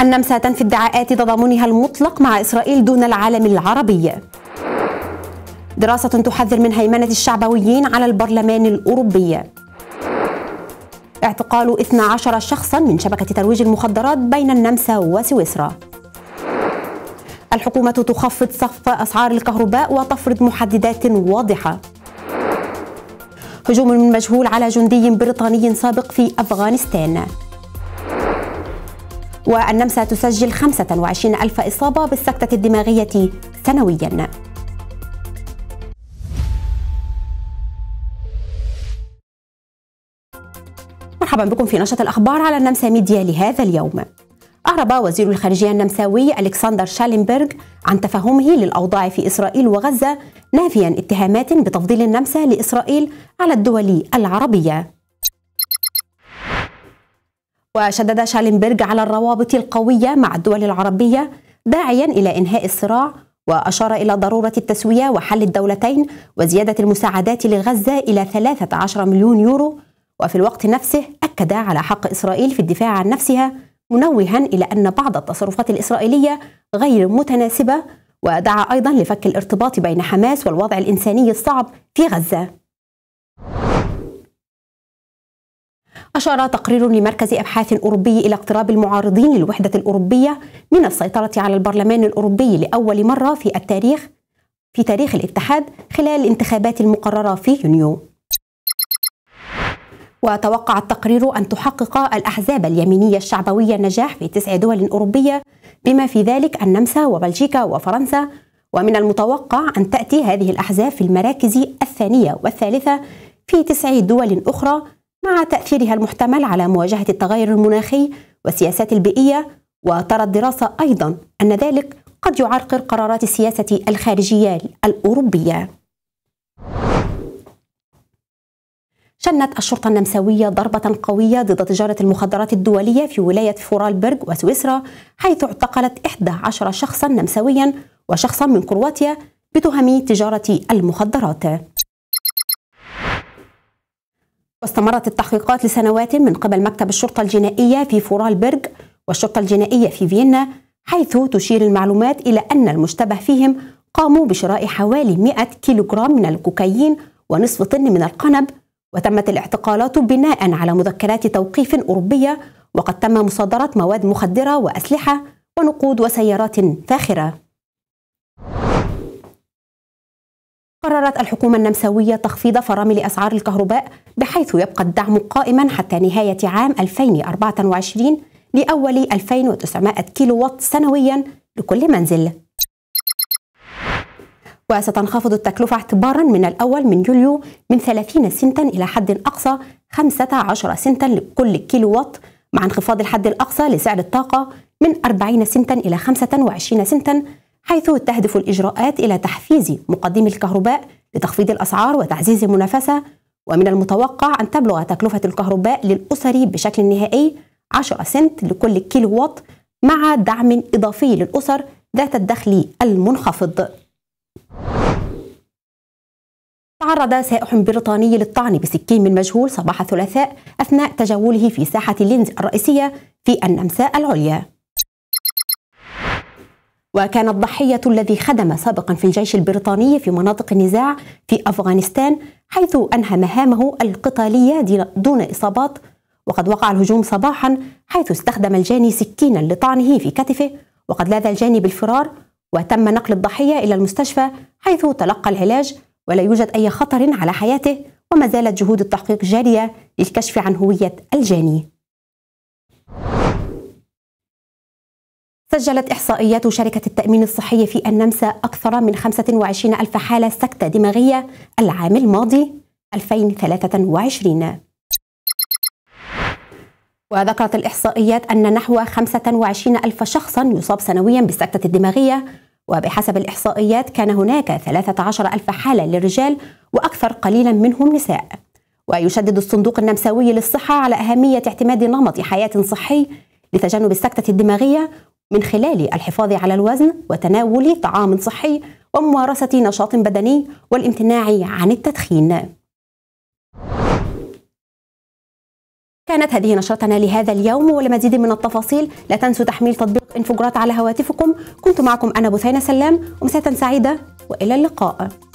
النمسا تنفي ادعاءات تضامنها المطلق مع إسرائيل دون العالم العربي دراسة تحذر من هيمنة الشعبويين على البرلمان الأوروبي اعتقال 12 شخصا من شبكة ترويج المخدرات بين النمسا وسويسرا الحكومة تخفض سقف أسعار الكهرباء وتفرض محددات واضحة هجوم من مجهول على جندي بريطاني سابق في أفغانستان والنمسا تسجل 25 ألف إصابة بالسكتة الدماغية سنوياً مرحبا بكم في نشرة الأخبار على النمسا ميديا لهذا اليوم أعرب وزير الخارجية النمساوي ألكسندر شالينبرغ عن تفهمه للأوضاع في إسرائيل وغزة نافيا اتهامات بتفضيل النمسا لإسرائيل على الدول العربية وشدد شالنبرج على الروابط القوية مع الدول العربية داعيا إلى إنهاء الصراع وأشار إلى ضرورة التسوية وحل الدولتين وزيادة المساعدات لغزة إلى 13 مليون يورو وفي الوقت نفسه أكد على حق إسرائيل في الدفاع عن نفسها منوها إلى أن بعض التصرفات الإسرائيلية غير متناسبة ودعا أيضا لفك الارتباط بين حماس والوضع الإنساني الصعب في غزة أشار تقرير لمركز أبحاث أوروبي إلى اقتراب المعارضين للوحدة الأوروبية من السيطرة على البرلمان الأوروبي لأول مرة في التاريخ في تاريخ الاتحاد خلال الانتخابات المقررة في يونيو وتوقع التقرير أن تحقق الأحزاب اليمينية الشعبوية النجاح في تسع دول أوروبية بما في ذلك النمسا وبلجيكا وفرنسا ومن المتوقع أن تأتي هذه الأحزاب في المراكز الثانية والثالثة في تسع دول أخرى مع تأثيرها المحتمل على مواجهة التغير المناخي والسياسات البيئية وترى الدراسة أيضا أن ذلك قد يعرقل قرارات السياسة الخارجية الأوروبية شنت الشرطة النمساوية ضربة قوية ضد تجارة المخدرات الدولية في ولاية فورالبرغ وسويسرا حيث اعتقلت 11 شخصا نمساويا وشخصا من كرواتيا بتهم تجارة المخدرات واستمرت التحقيقات لسنوات من قبل مكتب الشرطة الجنائية في فورالبرغ والشرطة الجنائية في فيينا حيث تشير المعلومات إلى أن المشتبه فيهم قاموا بشراء حوالي 100 كيلوغرام من الكوكايين ونصف طن من القنب وتمت الاعتقالات بناء على مذكرات توقيف أوروبية وقد تم مصادرة مواد مخدرة وأسلحة ونقود وسيارات فاخرة قررت الحكومة النمساوية تخفيض فرامل أسعار الكهرباء بحيث يبقى الدعم قائما حتى نهاية عام 2024 لأول 2900 كيلو وات سنويا لكل منزل وستنخفض التكلفة اعتبارا من الأول من يوليو من 30 سنتا إلى حد أقصى 15 سنتا لكل كيلو وات مع انخفاض الحد الأقصى لسعر الطاقة من 40 سنتا إلى 25 سنتا حيث تهدف الإجراءات إلى تحفيز مقدمي الكهرباء لتخفيض الأسعار وتعزيز المنافسة ومن المتوقع أن تبلغ تكلفة الكهرباء للأسر بشكل نهائي 10 سنت لكل كيلو واط مع دعم إضافي للأسر ذات الدخل المنخفض تعرض سائح بريطاني للطعن بسكين من مجهول صباح الثلاثاء أثناء تجوله في ساحة لينز الرئيسية في النمسا العليا وكان الضحية الذي خدم سابقا في الجيش البريطاني في مناطق النزاع في أفغانستان حيث أنهى مهامه القتالية دون إصابات وقد وقع الهجوم صباحا حيث استخدم الجاني سكينا لطعنه في كتفه وقد لاذ الجاني بالفرار وتم نقل الضحية إلى المستشفى حيث تلقى العلاج ولا يوجد أي خطر على حياته وما زالت جهود التحقيق جارية للكشف عن هوية الجاني سجلت إحصائيات شركة التأمين الصحي في النمسا أكثر من 25 ألف حالة سكتة دماغية العام الماضي 2023 وذكرت الإحصائيات أن نحو 25 ألف شخصا يصاب سنويا بالسكتة الدماغية وبحسب الإحصائيات كان هناك 13 ألف حالة للرجال وأكثر قليلا منهم نساء ويشدد الصندوق النمساوي للصحة على أهمية اعتماد نمط حياة صحي لتجنب السكتة الدماغية من خلال الحفاظ على الوزن وتناول طعام صحي وممارسة نشاط بدني والامتناع عن التدخين. كانت هذه نشرتنا لهذا اليوم ولمزيد من التفاصيل لا تنسوا تحميل تطبيق انفجرات على هواتفكم كنت معكم أنا بثينة سلام ومساة سعيدة وإلى اللقاء